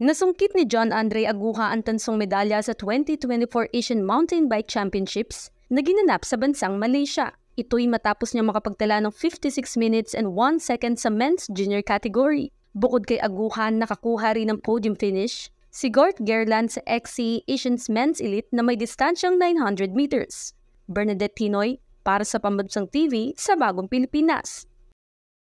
Nasungkit ni John Andre Aguha ang tansong medalya sa 2024 Asian Mountain Bike Championships na ginanap sa bansang Malaysia. Ito'y matapos niya makapagtala ng 56 minutes and 1 second sa men's junior category. Bukod kay Aguha, nakakuha rin ng podium finish si Gort Gerland sa XC Asians Men's Elite na may distansyang 900 meters. Bernadette Tinoy para sa Pambansang TV sa Bagong Pilipinas.